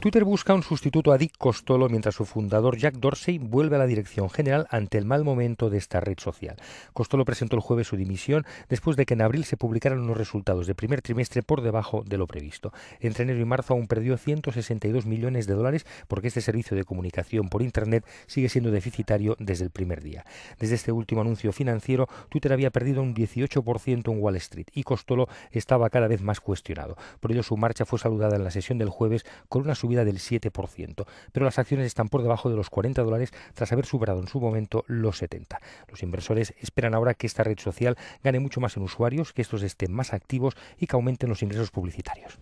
Twitter busca un sustituto a Dick Costolo mientras su fundador Jack Dorsey vuelve a la dirección general ante el mal momento de esta red social. Costolo presentó el jueves su dimisión después de que en abril se publicaran unos resultados de primer trimestre por debajo de lo previsto. Entre enero y marzo aún perdió 162 millones de dólares porque este servicio de comunicación por Internet sigue siendo deficitario desde el primer día. Desde este último anuncio financiero, Twitter había perdido un 18% en Wall Street y Costolo estaba cada vez más cuestionado. Por ello su marcha fue saludada en la sesión del jueves con una del 7%, pero las acciones están por debajo de los 40 dólares tras haber superado en su momento los 70. Los inversores esperan ahora que esta red social gane mucho más en usuarios, que estos estén más activos y que aumenten los ingresos publicitarios.